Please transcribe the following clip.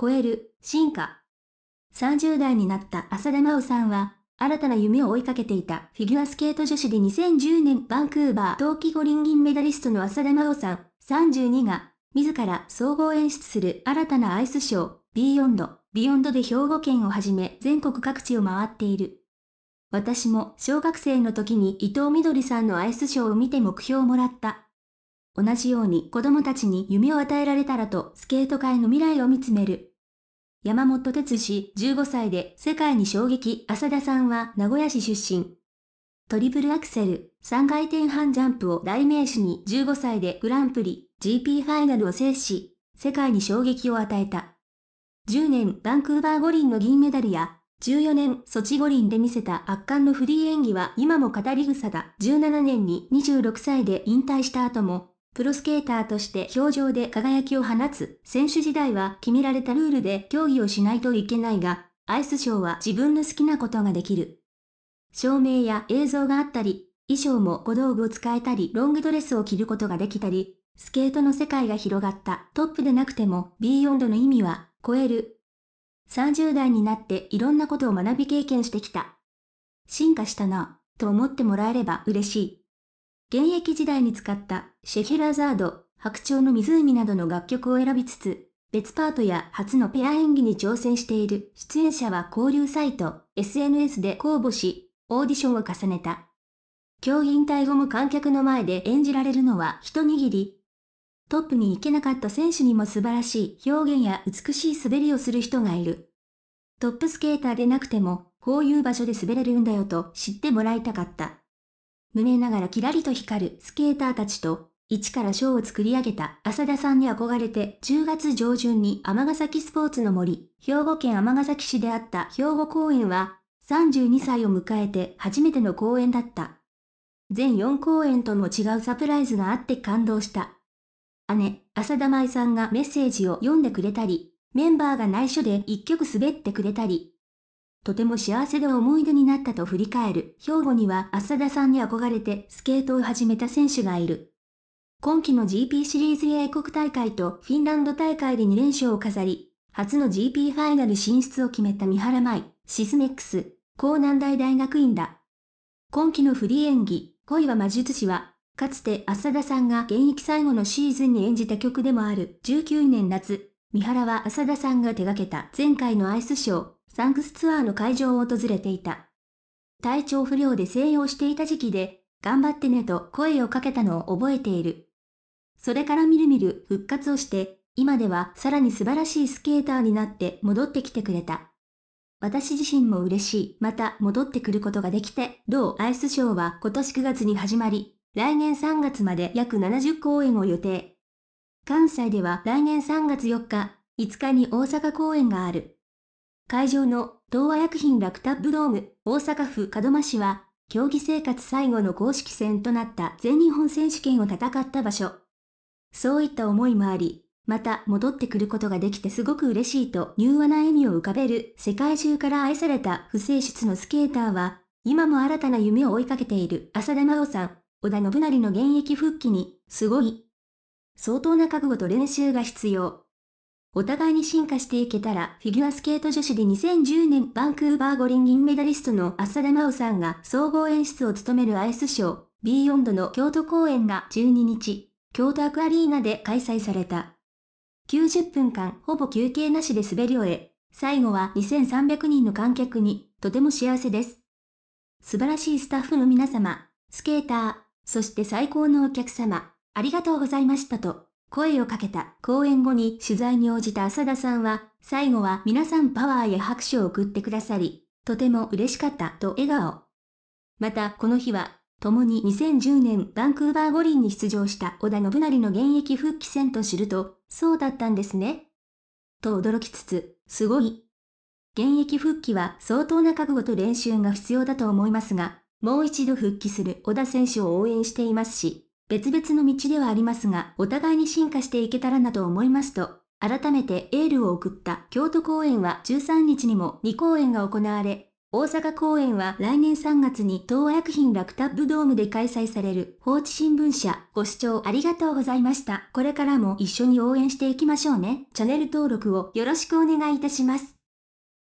超える、進化。30代になった浅田真央さんは、新たな夢を追いかけていたフィギュアスケート女子で2010年バンクーバー冬季五輪銀メダリストの浅田真央さん32が自ら総合演出する新たなアイスショービヨンド、ビヨンドで兵庫県をはじめ全国各地を回っている。私も小学生の時に伊藤みどりさんのアイスショーを見て目標をもらった。同じように子供たちに夢を与えられたらとスケート界の未来を見つめる。山本哲氏15歳で世界に衝撃浅田さんは名古屋市出身。トリプルアクセル、3回転半ジャンプを代名詞に15歳でグランプリ、GP ファイナルを制し、世界に衝撃を与えた。10年バンクーバー五輪の銀メダルや、14年ソチ五輪で見せた圧巻のフリー演技は今も語り草だ。17年に26歳で引退した後も、プロスケーターとして表情で輝きを放つ、選手時代は決められたルールで競技をしないといけないが、アイスショーは自分の好きなことができる。照明や映像があったり、衣装も小道具を使えたり、ロングドレスを着ることができたり、スケートの世界が広がった。トップでなくても、ビヨンドの意味は、超える。30代になっていろんなことを学び経験してきた。進化したな、と思ってもらえれば嬉しい。現役時代に使ったシェヘラザード、白鳥の湖などの楽曲を選びつつ、別パートや初のペア演技に挑戦している出演者は交流サイト、SNS で公募し、オーディションを重ねた。競技引退後も観客の前で演じられるのは一握り。トップに行けなかった選手にも素晴らしい表現や美しい滑りをする人がいる。トップスケーターでなくても、こういう場所で滑れるんだよと知ってもらいたかった。胸ながらキラリと光るスケーターたちと、一からショーを作り上げた浅田さんに憧れて、10月上旬に尼崎スポーツの森、兵庫県尼崎市であった兵庫公演は、32歳を迎えて初めての公演だった。全4公演とも違うサプライズがあって感動した。姉、浅田舞さんがメッセージを読んでくれたり、メンバーが内緒で一曲滑ってくれたり、とても幸せで思い出になったと振り返る。兵庫には浅田さんに憧れてスケートを始めた選手がいる。今季の GP シリーズ英国大会とフィンランド大会で2連勝を飾り、初の GP ファイナル進出を決めた三原舞、シスメックス、江南大大学院だ。今季のフリー演技、恋は魔術師は、かつて浅田さんが現役最後のシーズンに演じた曲でもある19年夏、三原は浅田さんが手掛けた前回のアイスショー、サンクスツアーの会場を訪れていた。体調不良で静養していた時期で、頑張ってねと声をかけたのを覚えている。それからみるみる復活をして、今ではさらに素晴らしいスケーターになって戻ってきてくれた。私自身も嬉しい。また戻ってくることができて、同アイスショーは今年9月に始まり、来年3月まで約70公演を予定。関西では来年3月4日、5日に大阪公演がある。会場の東和薬品ラクタッブドーム大阪府門真市は、競技生活最後の公式戦となった全日本選手権を戦った場所。そういった思いもあり、また戻ってくることができてすごく嬉しいと柔和な笑みを浮かべる世界中から愛された不正室のスケーターは、今も新たな夢を追いかけている浅田真央さん、織田信成の現役復帰に、すごい。相当な覚悟と練習が必要。お互いに進化していけたら、フィギュアスケート女子で2010年バンクーバー五輪銀メダリストの浅田真央さんが総合演出を務めるアイスショー、ビヨンドの京都公演が12日、京都アクアリーナで開催された。90分間、ほぼ休憩なしで滑り終え、最後は2300人の観客に、とても幸せです。素晴らしいスタッフの皆様、スケーター、そして最高のお客様、ありがとうございましたと。声をかけた。講演後に取材に応じた浅田さんは、最後は皆さんパワーや拍手を送ってくださり、とても嬉しかったと笑顔。また、この日は、共に2010年バンクーバー五輪に出場した織田信成の現役復帰戦と知ると、そうだったんですね。と驚きつつ、すごい。現役復帰は相当な覚悟と練習が必要だと思いますが、もう一度復帰する小田選手を応援していますし、別々の道ではありますが、お互いに進化していけたらなと思いますと、改めてエールを送った京都公演は13日にも2公演が行われ、大阪公演は来年3月に東和薬品ラクタブドームで開催される放置新聞社ご視聴ありがとうございました。これからも一緒に応援していきましょうね。チャンネル登録をよろしくお願いいたします。